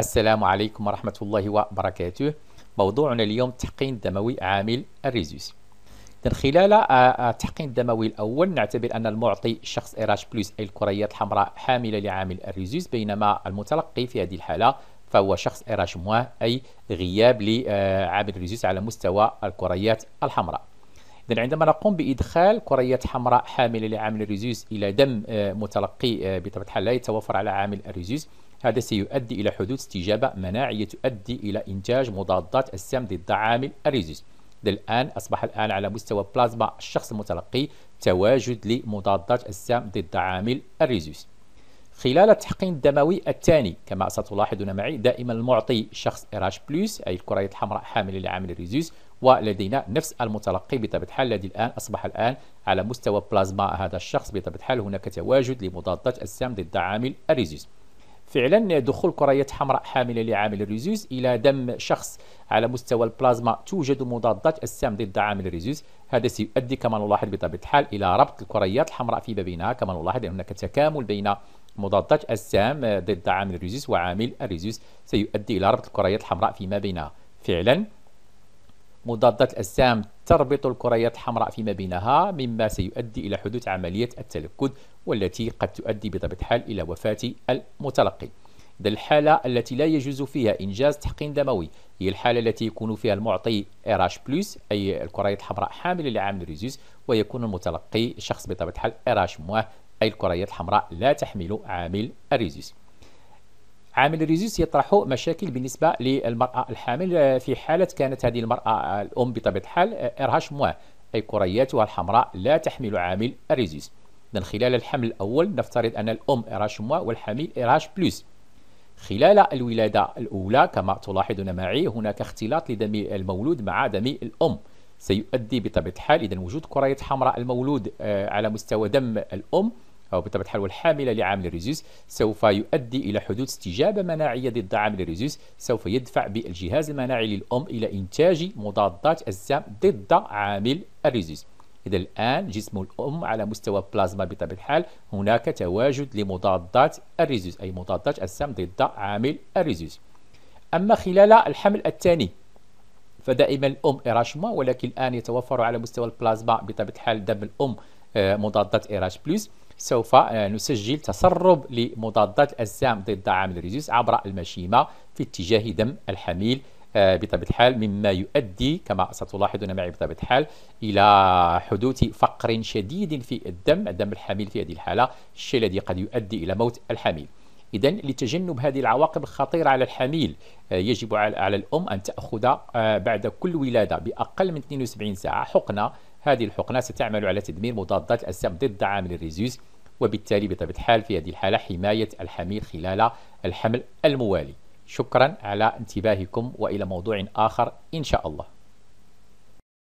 السلام عليكم ورحمة الله وبركاته موضوعنا اليوم التحقين الدموي عامل الريزوس إذن خلال التحقين آه، آه، الدموي الأول نعتبر أن المعطي شخص إيراش بلس أي الكريات الحمراء حاملة لعامل الريزوس بينما المتلقي في هذه الحالة فهو شخص إيراش موان أي غياب لعامل آه، الريزوس على مستوى الكريات الحمراء إذا عندما نقوم بإدخال كريات حمراء حاملة لعامل الريزوس إلى دم متلقي بطبيعة الحال لا يتوفر على عامل الريزوس هذا سيؤدي إلى حدوث استجابة مناعية تؤدي إلى إنتاج مضادات السم ضد عامل الريزوس الآن أصبح الآن على مستوى بلازما الشخص المتلقي تواجد لمضادات السام ضد عامل الريزوس خلال التحقين الدموي الثاني كما ستلاحظون معي دائما المعطي شخص إراش بلوس أي الكرية الحمراء حاملة لعامل الريزوس ولدينا نفس المتلقي بطبيعة الحال الذي الآن أصبح الآن على مستوى بلازما هذا الشخص بطبيعة الحال هناك تواجد لمضادات السام ضد عامل الريزوس فعلا دخول كريات حمراء حاملة لعامل الريزوز إلى دم شخص على مستوى البلازما توجد مضادات السام ضد عامل الريزوز هذا سيؤدي كما نلاحظ بطبيعة الحال إلى ربط الكريات الحمراء فيما بينها كما نلاحظ أن هناك تكامل بين مضادات السام ضد عامل الريزوز وعامل الريزوز سيؤدي إلى ربط الكريات الحمراء فيما بينها فعلا مضادات الأجسام تربط الكريات الحمراء فيما بينها مما سيؤدي إلى حدوث عملية التلكد والتي قد تؤدي بطبيعة الحال إلى وفاة المتلقي إذا الحالة التي لا يجوز فيها إنجاز تحقين دموي هي الحالة التي يكون فيها المعطي RH+, أي الكريات الحمراء حاملة لعامل الريزوس ويكون المتلقي شخص بطبيعة الحال RH- أي الكريات الحمراء لا تحمل عامل الريزوس عامل الريزوس يطرح مشاكل بالنسبة للمرأة الحامل آه، في حالة كانت هذه المرأة آه، الأم بطبيعة الحال آه، ارهاش موا أي كرياتها الحمراء لا تحمل عامل الريزوس من خلال الحمل الأول نفترض أن الأم ارهاش والحامل ارهاش بلوس خلال الولادة الأولى كما تلاحظون معي هناك اختلاط لدم المولود مع دم الأم سيؤدي بطبيعة الحال إذا وجود كريات حمراء المولود على مستوى دم الأم أو بطبيعة الحال والحاملة لعامل الريزوس سوف يؤدي إلى حدوث استجابة مناعية ضد عامل الريزوس سوف يدفع بالجهاز المناعي للأم إلى إنتاج مضادات الزام ضد عامل الريزوس إذا الآن جسم الأم على مستوى بلازما بطبيعة الحال هناك تواجد لمضادات الريزوس أي مضادات السام ضد عامل الريزوس أما خلال الحمل الثاني فدائما الأم إراشما ولكن الآن يتوفر على مستوى البلازما بطبيعة الحال دم الأم آه، مضادات إيراش بلس سوف آه، نسجل تسرب لمضادات الأجسام ضد عامل الريزوس عبر المشيمة في اتجاه دم الحميل آه، بطبيعة الحال مما يؤدي كما ستلاحظون معي بطبيعة الحال إلى حدوث فقر شديد في الدم دم الحميل في هذه الحالة الشيء الذي قد يؤدي إلى موت الحميل إذا لتجنب هذه العواقب الخطيرة على الحميل آه، يجب على الأم أن تأخذ بعد كل ولادة بأقل من 72 ساعة حقنة هذه الحقنة ستعمل على تدمير مضادات الأجسام ضد عامل الريزوس وبالتالي بطبيعة الحال في هذه الحالة حماية الحميل خلال الحمل الموالي شكرا على انتباهكم وإلى موضوع آخر إن شاء الله